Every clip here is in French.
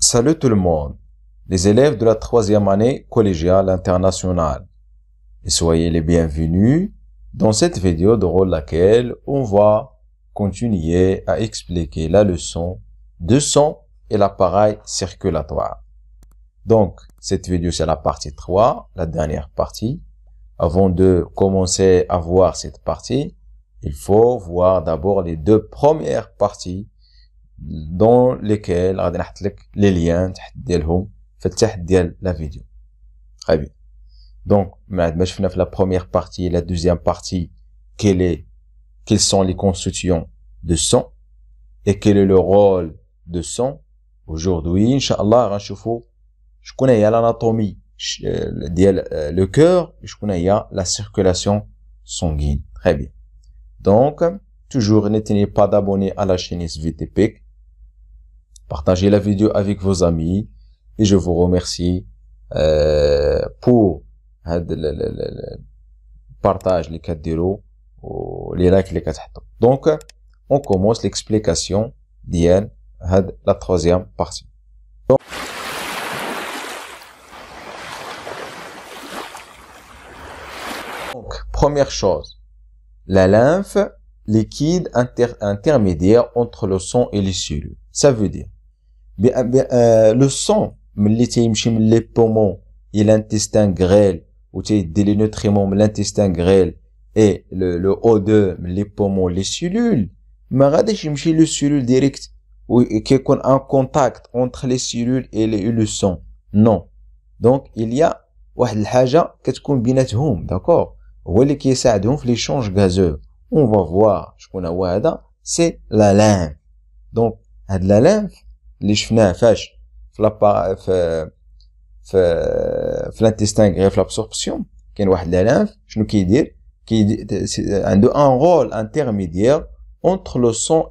Salut tout le monde, les élèves de la troisième année collégiale internationale. Et soyez les bienvenus dans cette vidéo rôle laquelle on va continuer à expliquer la leçon de son et l'appareil circulatoire. Donc, cette vidéo, c'est la partie 3, la dernière partie. Avant de commencer à voir cette partie, il faut voir d'abord les deux premières parties dans lesquels je vais mettre les liens en dessous la vidéo très bien donc on a vu la première partie et la deuxième partie quelles sont les constitutions de sang et quel est le rôle de sang aujourd'hui inshallah on hein, va voir je connais l'anatomie euh, le euh, coeur et je connais la circulation sanguine très bien donc toujours ne pas d'abonner à la chaîne Svitepik partagez la vidéo avec vos amis et je vous remercie euh, pour euh, le partage les ou les likes les quatre donc on commence l'explication d'hier euh, la troisième partie donc, première chose la lymphe liquide intermédiaire entre le sang et les cellules ça veut dire euh, euh, le sang, mais, t'sais, il me chine les pommes, et l'intestin grêle, ou t'sais, des nutriments, mais l'intestin grêle, et le, le odeur, mais les pommes, les cellules. Mais, regardez, j'ai me chine les cellules directes, ou, et quelqu'un contact entre les cellules et le sang. Non. Donc, il y a, ouah, l'haja, qu'est-ce qu'on binait, hum, d'accord? Ouah, l'hé, qui est ça, d'un, l'échange gazeux. On va voir, j'pourrais voir, là, c'est la lame. Donc, à de la lame, اللي شفناه فاش في لابا في في في لانتيستان غير في لابسوربسيون كاين واحد الالانف شنو كيدير كي عنده ان رول انترميديير اونتر لو سون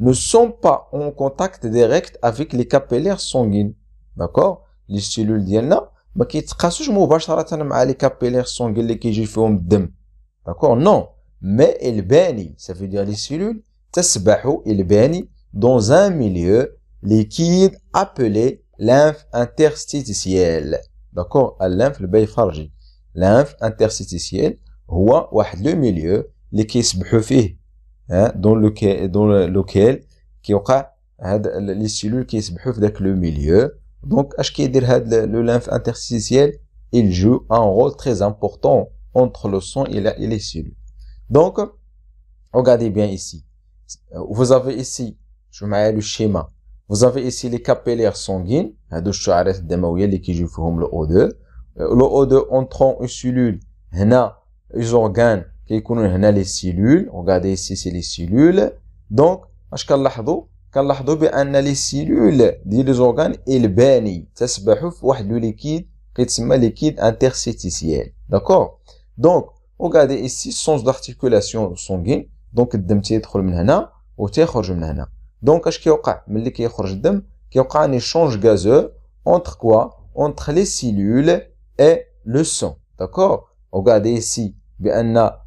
ne sont pas en contact direct avec les capillaires sanguines. D'accord Les cellules d'Yelna, mais qui ne avec les capillaires qui D'accord Non. Mais il bani, ça veut dire les cellules, tasbahu il bani, dans un milieu liquide appelé lymphe interstitielle. D'accord Lymphe le farji. Lymphe interstitielle, ou واحد le milieu qui كيسبحوا hein, dans lequel dans lequel qui aura les cellules qui se ذاك avec le milieu donc had le interstitiel, il joue un rôle très important entre le sang et les cellules donc, regardez bien ici. Vous avez ici, je mets le schéma. Vous avez ici les capillaires sanguines, hein, de الشعرات الدموية qui كيجيو فيهم le O2. Euh, le O2 entrant une cellule. هنا les organes qui كيكونوا هنا les cellules. Regardez ici, c'est les cellules. Donc, vous كنلاحظوا كنلاحظوا بان لي سيلول ديال لي زورغان الباني تسبح في واحد لو ليكيد كيتسمى ليكيد انترسيتيسيال D'accord دونك Regardez ici, sens d'articulation sanguine. Donc, الدم تيدخل من هنا de Donc, un échange gazeux entre quoi? Entre les cellules et le sang. D'accord? Regardez ici, que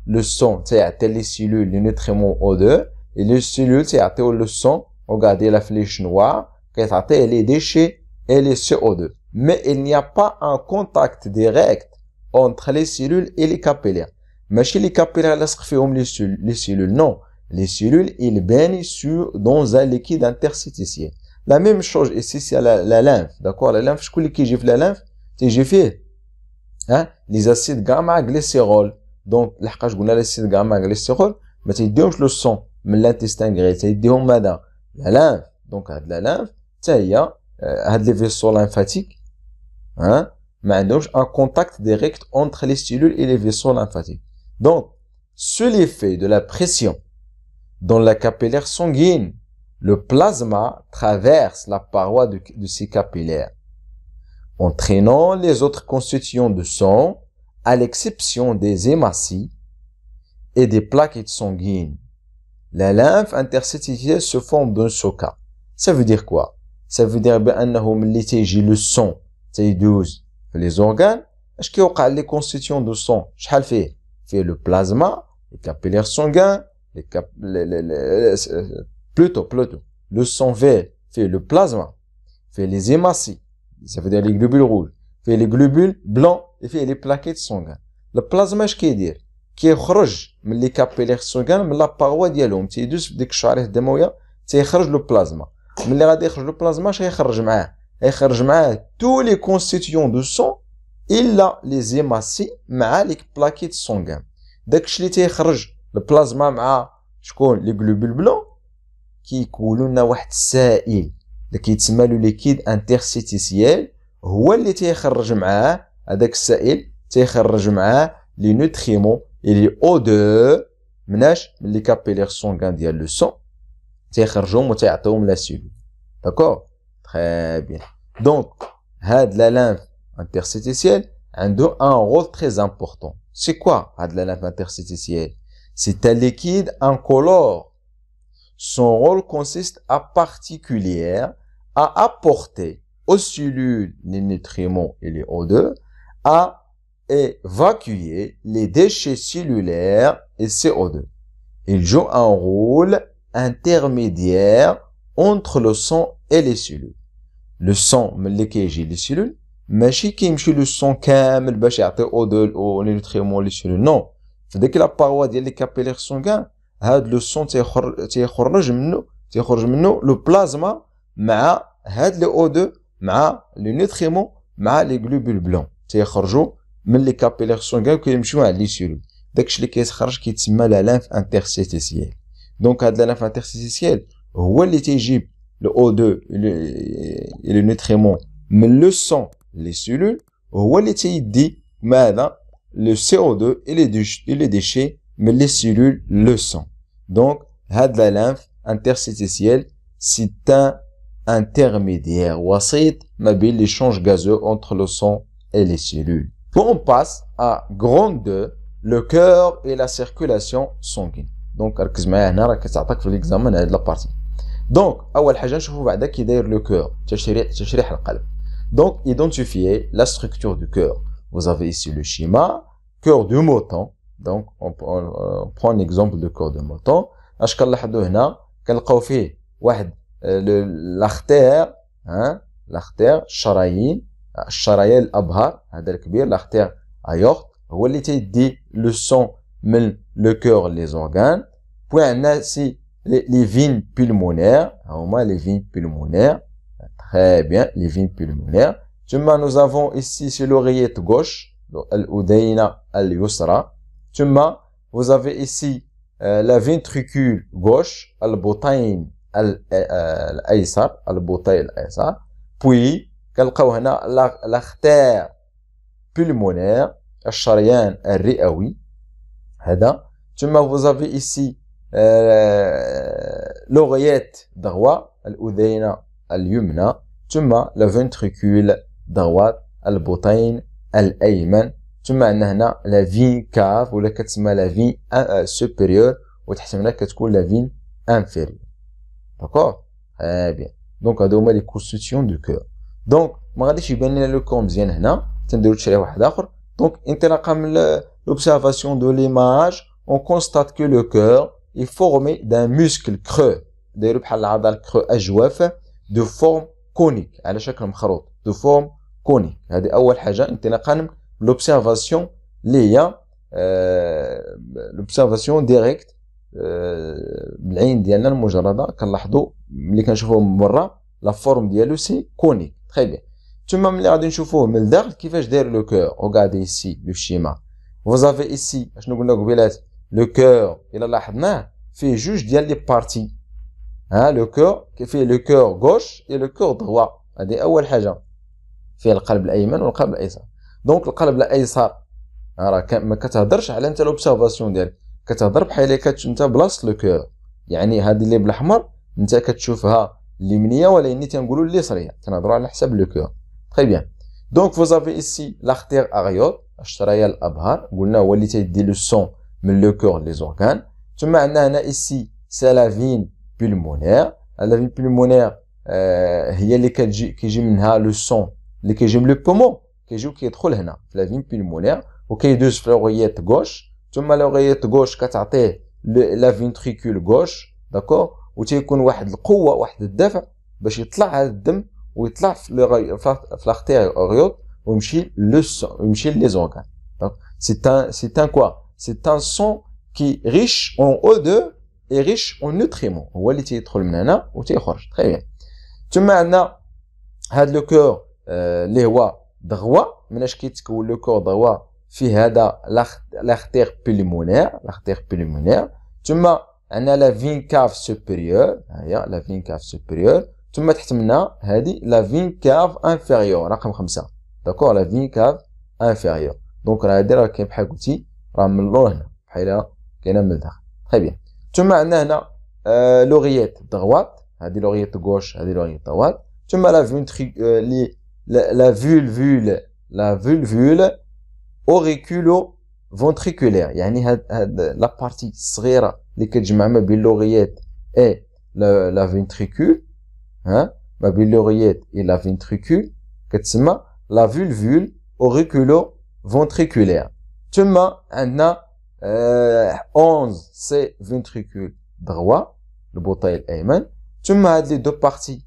le sang تيعطي les cellules les nutriments O2 et les cellules tel le sang. Regardez la flèche noire كيتعطيه les déchets et les CO2. Mais il n'y a pas un contact direct entre les cellules et les capillaires. ماشي les capillaires lasqh fihom les cellules non les cellules ils baignent sur dans un liquide interstitiel. la même chose ici c'est la, la lymphe d'accord la lymphe شكون qui كيجي في la lymphe تيجي فيه ها les acides gamma glycérol donc لحقاش قلنا les acides gamma glycérol c'est تيديهمش le sang mais l'intestin grêle تيديهم ماذا la lymphe donc à la lymphe c'est-à-dire euh, les vaisseaux lymphatiques, hein ما un contact direct entre les cellules et les vaisseaux lymphatiques donc, sous l'effet de la pression dans la capillaire sanguine, le plasma traverse la paroi de, ces capillaires, entraînant les autres constituants de sang, à l'exception des hématies et des plaquettes sanguines. La lymphe interstitielle se forme d'un soca. Ça veut dire quoi Ça veut dire que j'ai le sang, c'est les organes, est-ce qu'il les constituants de sang Je fait fait le plasma, les capillaires sanguins, les, cap les, plutôt, plutôt, le sang vert fait le plasma, fait les hématies, ça veut dire les globules rouges, fait les globules blancs et fait les plaquettes sanguines. Le plasma, je veux dire, qui est les capillaires sanguins, mais la paroi dialogue, c'est juste dès de je c'est rouge le plasma. Mais les le plasma, je vais tous les constituants du sang il a les émacies mal avec plaque de sang. Dès que je l'ai tiré, le plasma avec je connais les globules blancs qui coulent dans un seul. Dès que tu mets le liquide interstitiel cellule, c'est le qui a tiré mal avec ce seul. Tu as tiré mal avec les nutriments, les odeurs, les capillaires sanguins de la leçon. Tu as tiré et tu as tout laissé. D'accord? Très bien. Donc, cette la interstitielle a un rôle très important. C'est quoi de la interstitielle C'est un liquide incolore. Son rôle consiste à particulière à apporter aux cellules les nutriments et les O2, à évacuer les déchets cellulaires et CO2. Il joue un rôle intermédiaire entre le sang et les cellules. Le sang, les cellules, mais qui estime le sang comme le bactéries ou le O2 ou le nitromolécul non c'est dès que la paroi des capillaires s'ouvre, à de le sang se sort se le plasma, mais à le O2, les nutriments nitromolécul, les globules blancs se sortent, mais les capillaires s'ouvrent que je m'explique le, dès que je les cherche qui est mal à l'infanterie sociale donc à de l'infanterie sociale où est égypte le O2 le le nitromolécul mais le sang les cellules, le CO2 et les, déchets, mais les cellules le sang. Donc, la lymphe interstitielle, c'est un intermédiaire, wasit, ma l'échange gazeux entre le sang et les cellules. on passe à grande 2, le cœur et la circulation sanguine. Donc, ركز معايا هنا راك تعطيك في l'examen de la partie. Donc, اول حاجه نشوفوا بعدا كي داير لو كور تشريح تشريح القلب donc, identifiez la structure du cœur. Vous avez ici le schéma, cœur du mouton. Donc, on, euh, on, prend un exemple de cœur de mouton. Euh, l'artère, hein, l'artère, artères, l'artère هذا الكبير لاختير ايورت هو اللي تيدي le sang, من organes. on les ici les Très bien, les vignes pulmonaires. Tumma, nous avons ici sur l'oreillette gauche, al al-yusra. vous avez ici euh, la ventricule gauche, al al aïsar al al Puis, l'artère la pulmonaire, al-ri'awi. هذا ثم vous avez ici euh, l'oreillette droite, الأذينة اليمنى ثم لا فنتريكول دوات البطين الايمن ثم عندنا هنا لا فين كاف ولا كتسمى لا فين سوبيريور آه، وتحت هنا كتكون لا فين انفيريور داكور تري دونك هادو هما لي كونستيتيون دو كور دونك ما غاديش يبان لنا لو كور مزيان هنا تنديرو تشريح واحد اخر دونك انطلاقا من لوبسيرفاسيون دو ليماج اون كونستات كو لو كور اي فورمي دان موسكل كرو دايرو بحال العضله كرو اجواف دو فورم كونيك على شكل مخروط دو فورم كونيك هذه اول حاجه انطلاقا من لوبسيرفاسيون اللي هي لوبسيرفاسيون ديريكت بالعين ديالنا المجرده كنلاحظوا ملي كنشوفوه من برا لا فورم ديالو سي كونيك تري بيان ثم ملي غادي نشوفوه من الداخل كيفاش داير لو كور وغادي سي لو شيما vous اسي ici شنو قلنا قبيلات لو كور الا لاحظناه فيه جوج ديال لي بارتي ها لو كور فيه لو كور غوش اي لو كور دغوا هذه اول حاجه فيه القلب الايمن والقلب الايسر دونك القلب الايسر راه ما كتهضرش على انت لوبسيرفاسيون ديالك كتهضر بحال كتش انت بلاص لو كور يعني هذه اللي بالاحمر انت كتشوفها اليمنيه ولكن تنقولوا اليسريه تنهضروا على حساب لو كور تري بيان دونك فوزافي افي ايسي لاختير اغيوط الشرايا الابهار قلنا هو اللي تيدي لو سون من لو كور لي زورغان ثم عندنا هنا ايسي سلافين pulmonaire. La vie pulmonaire, euh, il y a les qui j'aime le sang, les qui le poumon, qui joue qui est trop là. La vie pulmonaire, ok, deux l'oreillette gauche. l'oreillette gauche la ventricule gauche, d'accord? وتيكون واحد القوة واحد الدفع باش يطلع هذا الدم ويطلع في l'artère le لو les Donc c'est un c'est un quoi? C'est un sang qui riche en O2 اي غيش اون نوتريمون هو اللي تيدخل من هنا وتيخرج تري بيان ثم عندنا هاد لو كور اللي هو من مناش كيتكون لو كور دغوا في هذا لاختير بيلمونير لاختير بيلمونير ثم عندنا لا فين كاف سوبيريور هي لا فين كاف سوبيريور ثم تحت منها هذه لا فين كاف انفيريور رقم خمسة داكور لا فين كاف انفيريور دونك راه هادي راه كاين بحال قلتي راه من اللور هنا بحال كاينه من الداخل تخي بيان Tu m'as l'oreillette droite, à des l'oreillette gauche, à l'oreillette droite. Tu m'as la vulvule, la vulvule, la vulvule, auriculo-ventriculaire. la partie srira, de que je m'aime, l'oreillette et la ventricule, hein, la vulvule et la ventricule, que tu m'as la vulvule auriculo-ventriculaire. Tu m'as آه 11 سي فينتريكول ضغوه البوطي الايمن ثم هاد لي دو بارتي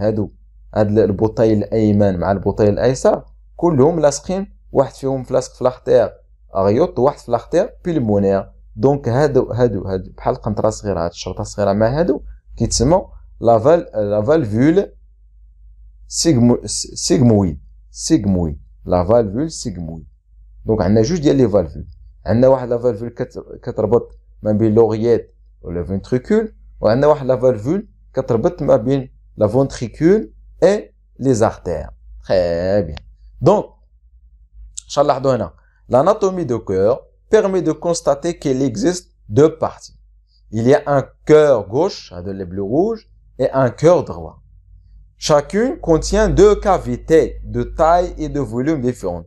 هادو هاد البوطي الايمن مع البوطي الايسر كلهم لاصقين واحد فيهم فلاسك في لاختير غيوط واحد في لاختير بيلمونير دونك هادو هادو هادو بحال قنطره صغيره هاد الشرطه صغيره مع هادو كيتسموا لافال لافالفول سيغمو سيغمويد سيغمويد لافالفول سيغموي دونك عندنا جوج ديال لي فالفول عندنا واحد la فالفول كتربط ما بين لوغيات ولا فنتريكول وعندنا واحد لا فالفول l'anatomie du cœur permet de constater qu'il existe deux parties il y a un cœur gauche de les bleus rouges et un cœur droit chacune contient deux cavités de taille et de volume différentes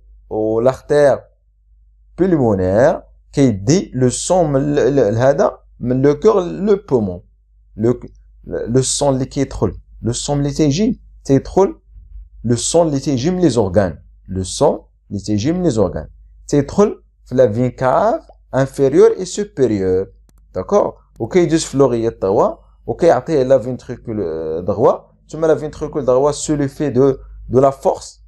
l'artère pulmonaire qui dit le sang le cœur le poumon le le sang qui est trop le sang l'étégime c'est trop le sang l'étégime les organes le sang les les organes c'est trop la vie cave inférieure et supérieure d'accord OK juste fleurir voix OK après la ventricule euh, droit tu mets la ventricule droit sur le fait de de la force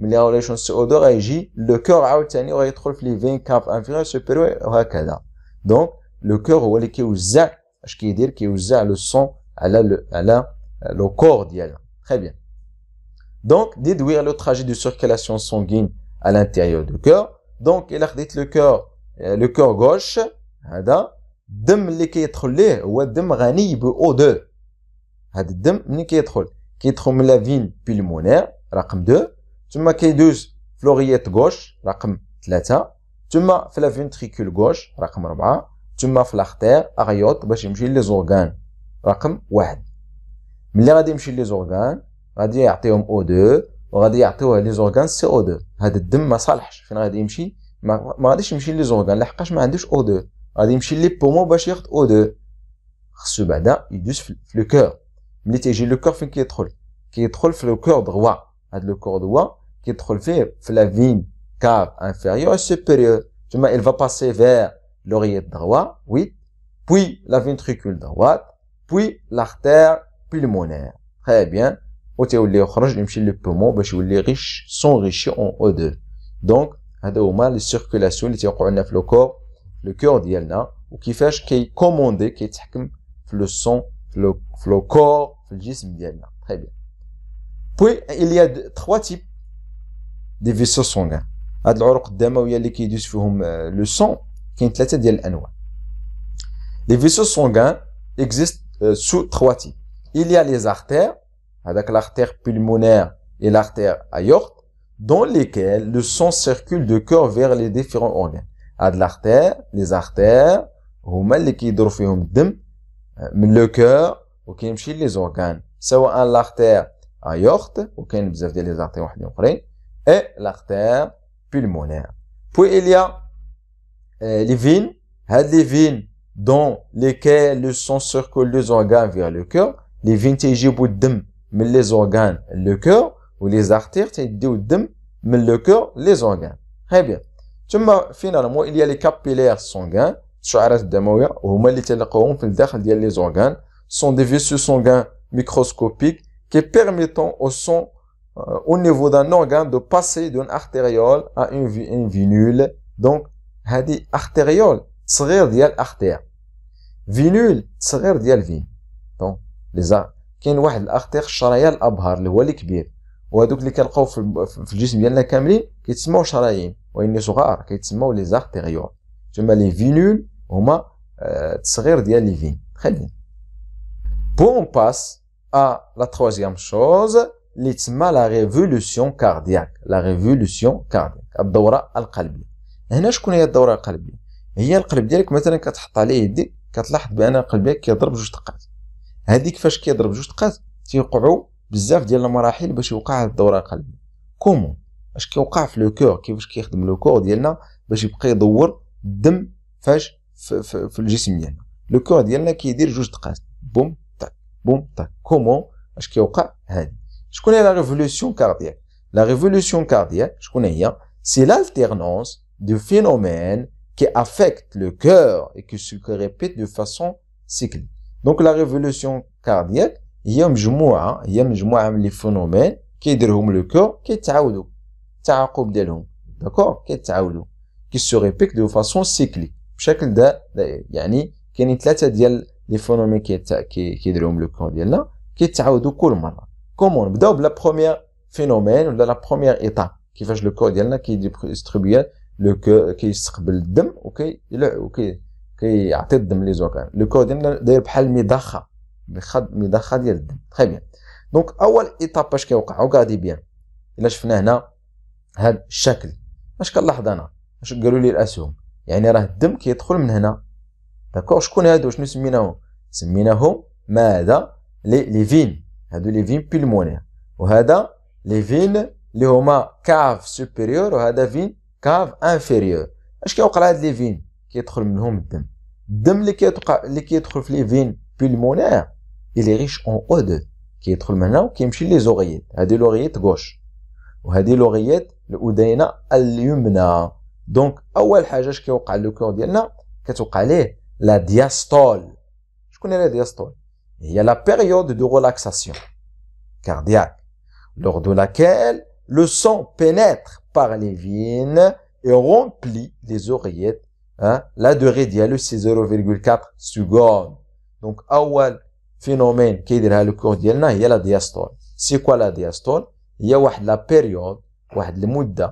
mais les relations CO2 le cœur عاوتاني في les veines donc le cœur هو اللي كيوزع اش كيدير كيوزع le sang على le على le corps très bien donc déduire le trajet de circulation sanguine à l'intérieur du cœur donc il a خديت le cœur euh, le cœur gauche هذا الدم اللي كيدخل ليه هو دم غني 2 هذا الدم منين كيدخل كيدخل من la veine pulmonaire رقم 2 ثم كيدوز في لوغييت غوش رقم ثلاثة ثم في لافونتريكول غوش رقم ربعة ثم في لاختير اغيوط باش يمشي لي زورغان رقم واحد ملي غادي يمشي لي زورغان غادي يعطيهم او دو وغادي يعطيوه لي زورغان سي او دو هاد الدم ما صالحش فين غادي يمشي ما, غاديش يمشي لي زورغان لحقاش ما عندوش او دو غادي يمشي لي بومو باش ياخد او دو خصو بعدا يدوز في لو كور ملي تيجي لو كور فين كيدخل كيدخل في لو كور دغوا هاد لو كور دغوا qui dans la veine car inférieure et supérieure. donc il va passer vers l'oreillette droite, oui. Puis la ventricule droite, puis l'artère pulmonaire. Très bien. Au théorème orange, je dis le poumon, ben il les riches sont riches en eau deux. Donc, adama, hein, les circulations, les écorneaux le corps, le coeur d'y ou qui fait que il commande que qui le son le corps Très bien. Puis il y a trois types. Les vaisseaux sanguins. Ad leurs arcs d'artériaux, lesquels diffusent le sang, qui ont trois différentes natures. Les vaisseaux sanguins existent euh, sous trois types. Il y a les artères, ad que les artères pulmonaires et les artères aortes, dans lesquelles le sang circule du cœur vers les différents organes. Ad les artères, euh, les artères, où mal lesquels transfèrent le sang du cœur au cheminement des organes. C'est au artères aortes, où on peut observer les artères principales et l'artère pulmonaire. Puis il y a euh, les veines, hein, les veines dans lesquelles le sang circule les organes vers le cœur, les veines تيجيبوا mais les organes le cœur ou les artères تيديو mais mais le cœur les organes. Très bien. finalement il y a les capillaires sanguins الشعيرات اللي les organes sont des vaisseaux sanguins microscopiques qui permettent au sang euh, au niveau d'un organe de passer d'une artériole à une, une vinule. Donc, hadi artériole, tsrir dial artère. Vinule, tsrir dial vin. Donc, les a, kin wahl artère charayal abhar, le wali kbir. Ou adouk li kalkaw f jism yal la kamli, ki tsmaw charayim. Ou yin nisugar, ki tsmaw les artérioles. Tu m'as les vénules ou ma euh, tsrir dial les veines Très bien. Bon, on passe à la troisième chose. اللي تسمى لا ريفولوسيون كاردياك لا ريفولوسيون كاردياك الدوره القلبيه هنا شكون هي الدوره القلبيه هي القلب ديالك مثلا كتحط عليه يدي كتلاحظ بان القلب ديالك كيضرب جوج دقات هذيك فاش كيضرب جوج دقات تيوقعوا بزاف ديال المراحل باش يوقع هاد الدوره القلبيه كومون اش كيوقع في لو كور كيفاش كيخدم لو كور ديالنا باش يبقى يدور الدم فاش في, في, في الجسم ديالنا لو كور ديالنا كيدير جوج دقات بوم تاك بوم تاك كومون اش كيوقع هادي Je connais la révolution cardiaque. La révolution cardiaque, je connais hein, c'est l'alternance de phénomènes qui affectent le cœur et qui se répètent de façon cyclique. Donc la révolution cardiaque, il y a un les phénomènes qui dirhum le cœur qui تعاودوا تعاقب ديالهم d'accord qui qui se répètent de façon cyclique بشكل ده يعني كاينين ثلاثه ديال les phénomènes qui qui le cœur, le cœur ديالنا de façon cyclique. كومون نبداو بلا بروميير فينومين ولا لا بروميير ايتا كيفاش لو كور ديالنا كيديستريبيا لو كو كيستقبل الدم وكي وكي كيعطي الدم لي زوكان لو كور ديالنا داير بحال مضخه مضخه ديال الدم تري بيان دونك اول ايتاب باش كيوقع غادي بيان الا شفنا هنا هاد الشكل اش كنلاحظ انا اش قالوا لي الاسهم يعني راه الدم كيدخل من هنا داكور شكون هادو شنو سميناهم سميناهم ماذا لي لي فين هادو لي فين بيلمونير وهذا لي فين لي هما كاف سوبيريور وهذا فين كاف انفيريور اش كيوقع لهاد لي فين كيدخل منهم الدم الدم اللي كيتوقع اللي كيدخل في لي فين بيلمونير اللي ريش اون او دو كيدخل من هنا وكيمشي لي زوغيات هادي لوغيات غوش وهادي لوغيات الاذينه اليمنى دونك اول حاجه اش كيوقع لو كور ديالنا كتوقع ليه لا دياستول شكون هي لا دياستول il y a la période de relaxation cardiaque, lors de laquelle le sang pénètre par les veines et remplit les oreillettes. Hein? La durée c'est 0,4 secondes. Donc, awal phénomène qui est le corps il y a la diastole. C'est quoi la diastole? Il y a la période, le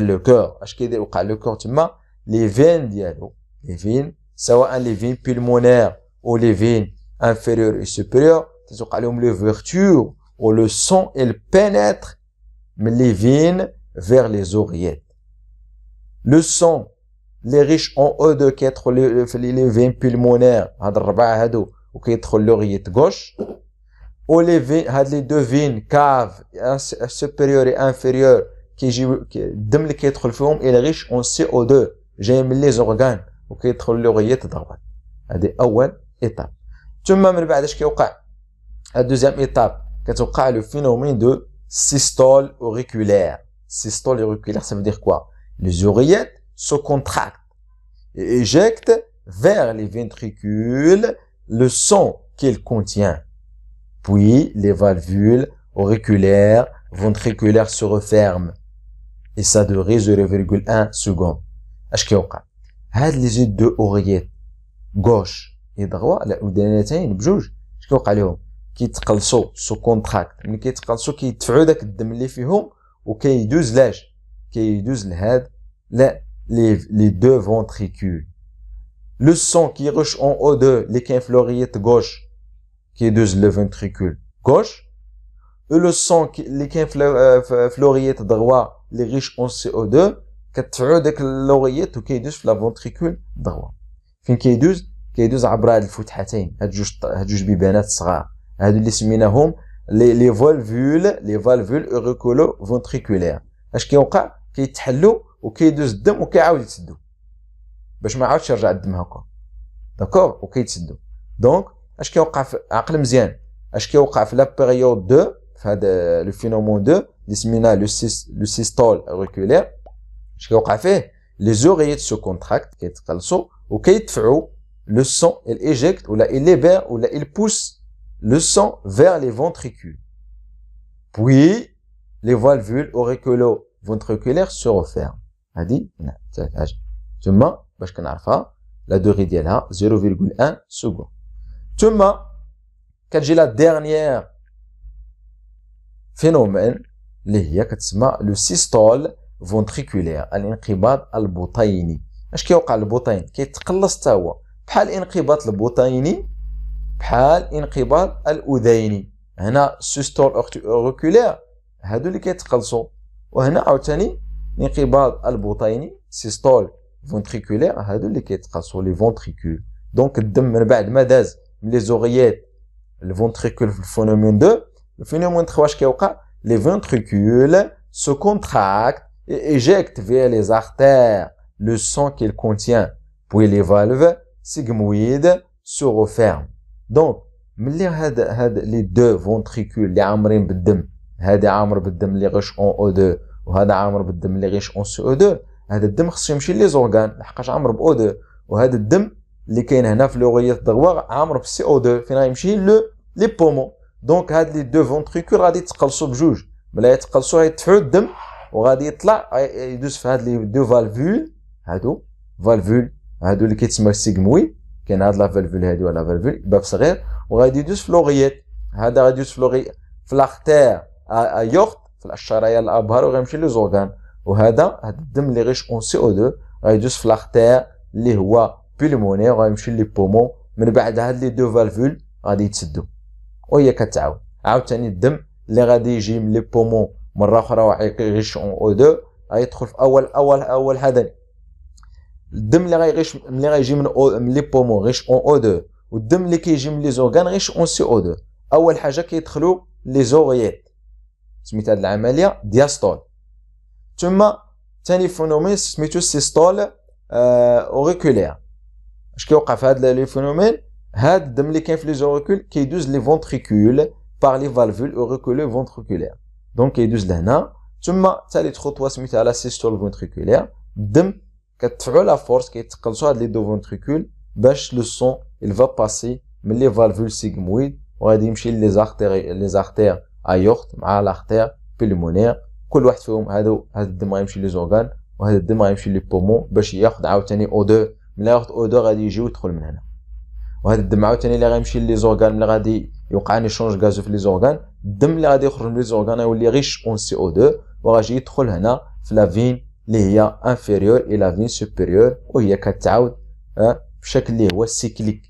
le cœur. سواء les veines pulmonaires ou les veines inférieures et supérieures تزوق عليهم les vertus ou le sang il pénètre les veines vers les oreillettes le sang les riches en o de les veines pulmonaires ou qui est وكيدخل l'auricule gauche ou les veines les deux veines caves supérieure et inférieure qui les اللي كيدخل فيهم il riche en CO2 جاي les organes la étape تضغط étape. étape ايتاب ثم qui بعد اش La deuxième étape, كتوقع le phénomène de systole auriculaire. Systole auriculaire, ça veut dire quoi Les oreillettes se contractent et éjectent vers les ventricules le sang qu'elles contiennent. Puis les valvules auriculaires, ventriculaires se referment. Et ça de 0,1 seconde. Ashkeoka. هاد لي زيد دو اوغييت غوش اي دغوا لا ودانتين بجوج اش كيوقع لهم كيتقلصوا سو كونتراكت ملي كيتقلصوا كيدفعوا داك الدم اللي فيهم وكيدوز لاش كيدوز لهاد لا لي لي دو فونتريكول لو سون كي روش اون او دو لي كاين كينفلوريت غوش كيدوز لو فونتريكول غوش لو سون لي كاين كينفلوريت دغوا لي ريش اون سي او دو كتفعو داك اللوغيات وكيدوز في لافونتريكول دغوا فين كيدوز كيدوز عبر هاد الفتحتين هاد جوج هاد جوج بيبانات صغار هادو اللي سميناهم لي لي فولفول لي فالفول اوريكولو فونتريكولير اش كيوقع كيتحلو وكيدوز الدم وكيعاود يتسدو باش ما عاودش يرجع الدم هكا داكوغ وكيتسدو دونك اش كيوقع في عقل مزيان اش كيوقع في لا بيريود 2 في هذا آه، لو فينومون 2 اللي سميناه لو سيستول ريكولير les oreilles se contractent et ou qu'elles le sang, elles éjectent ou la, elles libèrent ou la, elles poussent le sang vers les ventricules. Puis les valvules auriculo-ventriculaires se referment. la durée d'élargissement, 0,1 seconde. Tu quand j'ai la dernière phénomène, le systole. فونتريكولير الانقباض البطيني اش كيوقع البطين كيتقلص حتى هو بحال انقباض البطيني بحال انقباض الاذيني هنا سيستول اوركولير هادو اللي كيتقلصوا وهنا عاوتاني الانقباض البطيني سيستول فونتريكولير هادو اللي كيتقلصوا لي فونتريكول دونك الدم من بعد ما داز من لي زوغيات الفونتريكول في الفينومين 2 الفينومين 3 واش كيوقع لي فونتريكول سو كونتراكت et éjecte vers les artères le sang qu'il contient, puis les valves sigmoïdes se referment. Donc, ملي هاد هاد لي دو فونتريكول اللي عامرين بالدم هذا عامر بالدم اللي غيش اون او 2 وهذا عامر بالدم اللي غيش اون سي او 2 هذا الدم خصو يمشي لي زورغان لحقاش عامر او 2 وهذا الدم اللي كاين هنا في لوغيات الدغوار عامر ب سي او 2 فين غيمشي لو لي بومو دونك هاد لي دو فونتريكول غادي يتقلصوا بجوج ملي يتقلصوا غيتفعوا الدم وغادي يطلع آه، يدوز في هاد لي دو فالفول هادو فالفول هادو اللي كيتسمى سيغموي كاين هاد لا فالفول هادي ولا فالفول باب صغير وغادي يدوز في لوغيات هذا غادي يدوز في لوغي في لاختير آه، آه، يورت في الشرايين الابهار وغيمشي لي زورغان وهذا هاد الدم اللي غيش اون سي او 2 غيدوز في لاختير اللي هو بيلموني وغيمشي لي بومون من بعد هاد لي دو فالفول غادي يتسدو وهي كتعاود عاوتاني الدم اللي غادي يجي من لي بومون مره اخرى واحد يغش اون او دو غيدخل في اول اول اول هذا الدم اللي غيغش ملي غيجي من أو من لي بومو غيش اون او دو والدم اللي كيجي من لي زورغان غيش اون سي او دو اول حاجه كيدخلوا لي زوغيات سميت هذه العمليه دياستول ثم ثاني فينومين سميتو سيستول آه، اوريكولير اش كيوقع في هذا لي فينومين هاد الدم اللي كاين في لي زوريكول كيدوز لي فونتريكول باغ لي فالفول اوريكولو فونتريكولير دونك كيدوز لهنا ثم ثالث خطوه سميتها لا سيستول فونتريكولير الدم كتفعوا لا فورس كيتقلصوا هاد لي دو فونتريكول باش لو سون il va passer من لي فالفول سيغمويد وغادي يمشي لي زارتير لي زارتير ايورت مع لارتير بيلمونير كل واحد فيهم هادو هاد الدم غيمشي لي زورغان وهذا الدم غيمشي لي بومون باش ياخذ عاوتاني او دو ملي ياخذ او دو غادي يجي ويدخل من هنا وهذا الدم عاوتاني اللي غيمشي لي زورغان ملي غادي يوقع ني يعني شونج غازو في لي زورغان الدم اللي غادي يخرج من لي زورغان يولي غيش شؤون سي او 2 وغادي يدخل هنا في لافين اللي هي انفيريور الى فين سوبيريور وهي كتعاود بشكل اللي هو سيكليك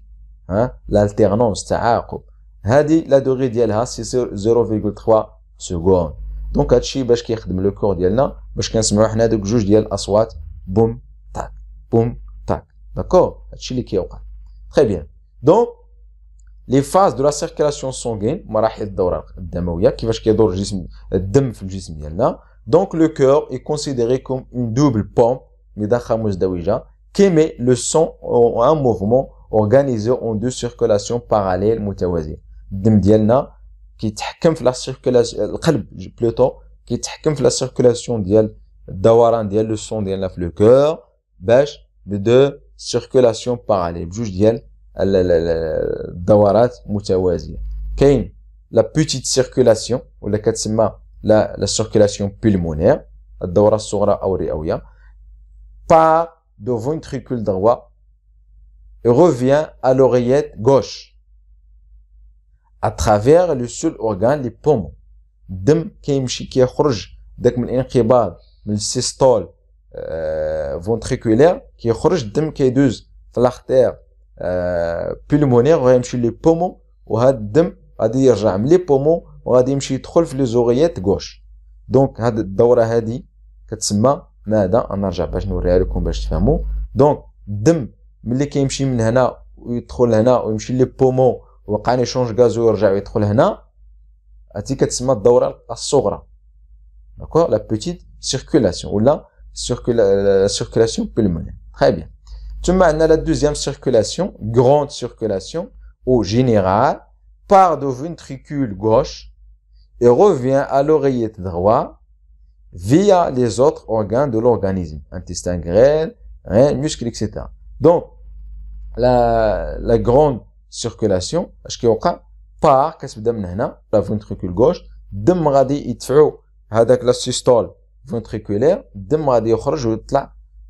ها لالتيرنونس تعاقب هذه لا دوغي ديالها سي 0.3 سكون دونك هادشي باش كيخدم لو كور ديالنا باش كنسمعوا حنا دوك جوج ديال الاصوات بوم تاك بوم تاك داكور هادشي اللي كيوقع تري بيان دونك Les phases de la circulation sanguine, les phases de la circulation sanguine, qui sont les donc le cœur est considéré comme une double pompe, comme le sang, qui met le sang en mouvement organisé en deux circulations parallèles mutuelles. La douleur qui se déroule dans la circulation sanguine, euh, le sang qui se déroule dans le cœur, et les deux circulations parallèles, الدورات متوازيه كاين لا بوتيت سيركولاسيون ولا كتسمى لا لا سيركولاسيون بولمونير الدوره الصغرى او الرئويه بار دو فونتريكول دغوا revient à l'oreillette gauche à travers le seul organe les poumons الدم كيمشي كيخرج داك من الانقباض من السيستول فونتريكولير آه، كيخرج الدم كيدوز في لاختير بولمونير آه، غيمشي لي بومو وهذا الدم غادي يرجع من لي بومو وغادي يمشي يدخل في لي زوغيات غوش دونك هاد الدوره هادي كتسمى ماذا انا نرجع باش نوريها لكم باش تفهموا دونك الدم ملي كيمشي من هنا ويدخل هنا ويمشي لي بومو وقع لي شونج غاز ويرجع ويدخل هنا هادي كتسمى الدوره الصغرى داكور لا بوتيت سيركولاسيون ولا سيركولاسيون بولمونير تري بيان Tu m'as la deuxième circulation, grande circulation, au général, part du ventricule gauche et revient à l'oreillette droite via les autres organes de l'organisme, intestin grêle, rein, muscle, etc. Donc, la, la grande circulation, ce qui par qu'est-ce que la ventricule gauche, dem il avec la systole ventriculaire, dem غادي يخرج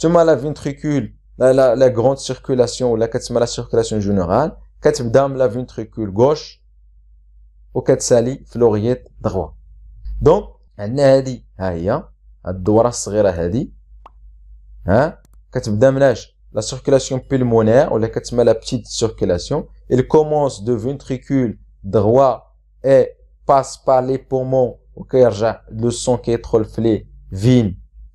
Tu la ventricule, la grande circulation ou la quatre la circulation générale. Quatre dames la ventricule gauche ou quatre la phlogiet droit. Donc, les nœuds hâtiers, les dourses, les La circulation pulmonaire ou la quatre la petite circulation, il commence de ventricule droit et passe par les poumons où qu'arrive le sang qui est trop flé vine.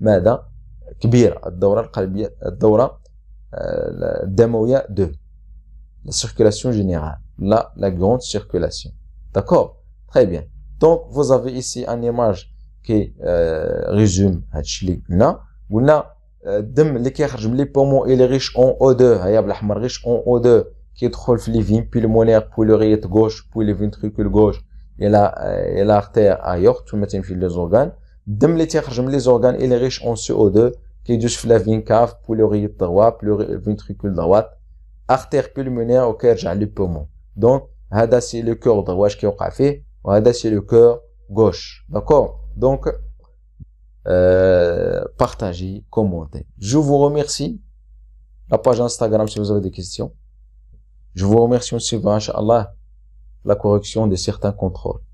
Mais là, la circulation générale, la grande circulation. D'accord Très bien. Donc, vous avez ici une image qui euh, résume. Les poumons et les riches ont O2. Ils ont O2 qui trouve les vies pulmonaires pour l'oreillette gauche, pour le ventricule gauche et l'artère ailleurs, tout mettent en fil des organes de les organes et les riches en CO2 qui est la veine cave, pleurie droite, ventricule droite, artère pulmonaire auquel j'ai le poumon. Donc, c'est le cœur droit qui est fait, et c'est le cœur gauche. D'accord Donc, euh, partagez, commentez. Je vous remercie. La page Instagram si vous avez des questions. Je vous remercie aussi, Inch'Allah, la correction de certains contrôles.